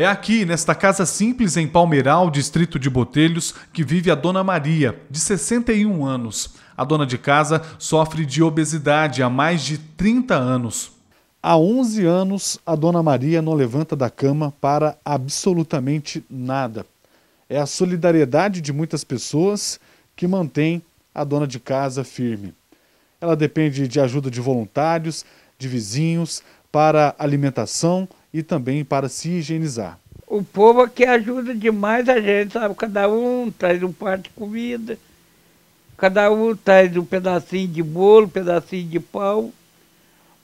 É aqui, nesta casa simples em Palmeiral, distrito de Botelhos, que vive a dona Maria, de 61 anos. A dona de casa sofre de obesidade há mais de 30 anos. Há 11 anos, a dona Maria não levanta da cama para absolutamente nada. É a solidariedade de muitas pessoas que mantém a dona de casa firme. Ela depende de ajuda de voluntários, de vizinhos, para alimentação, e também para se higienizar. O povo aqui ajuda demais a gente, sabe? Cada um traz um par de comida, cada um traz um pedacinho de bolo, um pedacinho de pão,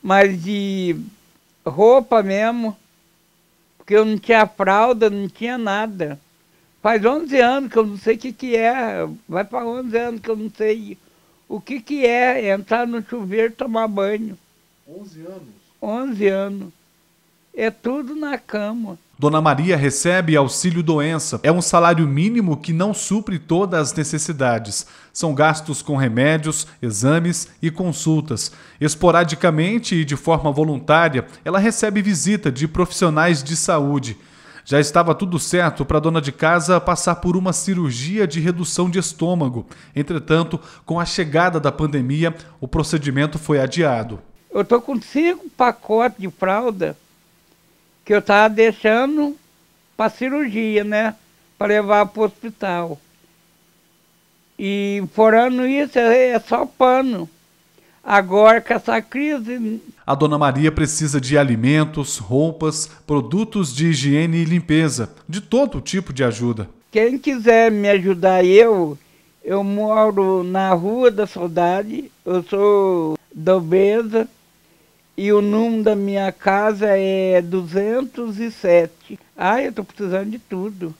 mas de roupa mesmo, porque eu não tinha fralda, não tinha nada. Faz 11 anos que eu não sei o que, que é, vai para 11 anos que eu não sei o que, que é entrar no chuveiro e tomar banho. 11 anos? 11 anos. É tudo na cama. Dona Maria recebe auxílio doença. É um salário mínimo que não supre todas as necessidades. São gastos com remédios, exames e consultas. Esporadicamente e de forma voluntária, ela recebe visita de profissionais de saúde. Já estava tudo certo para a dona de casa passar por uma cirurgia de redução de estômago. Entretanto, com a chegada da pandemia, o procedimento foi adiado. Eu estou com cinco pacotes de fralda que eu estava deixando para cirurgia, né? Para levar para o hospital. E forando isso é, é só pano. Agora com essa crise. A dona Maria precisa de alimentos, roupas, produtos de higiene e limpeza, de todo tipo de ajuda. Quem quiser me ajudar, eu, eu moro na Rua da Saudade, eu sou da obesa, e o número da minha casa é 207. Ah, eu estou precisando de tudo.